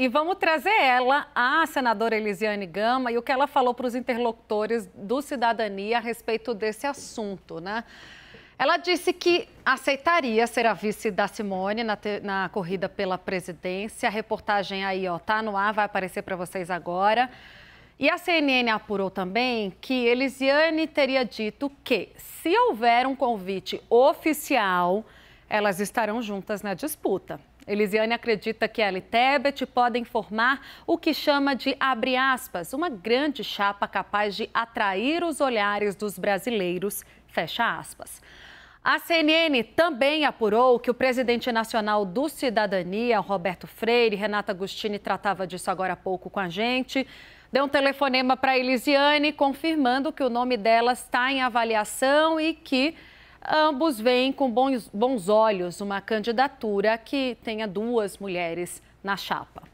e vamos trazer ela, a senadora Elisiane Gama, e o que ela falou para os interlocutores do Cidadania a respeito desse assunto, né? Ela disse que aceitaria ser a vice da Simone na, te, na corrida pela presidência. A reportagem aí, ó, tá no ar, vai aparecer para vocês agora. E a CNN apurou também que Elisiane teria dito que, se houver um convite oficial, elas estarão juntas na disputa. Elisiane acredita que ela e Tebet podem formar o que chama de, abre aspas, uma grande chapa capaz de atrair os olhares dos brasileiros, fecha aspas. A CNN também apurou que o presidente nacional do Cidadania, Roberto Freire, Renata Agostini tratava disso agora há pouco com a gente, deu um telefonema para Elisiane confirmando que o nome dela está em avaliação e que Ambos veem com bons, bons olhos uma candidatura que tenha duas mulheres na chapa.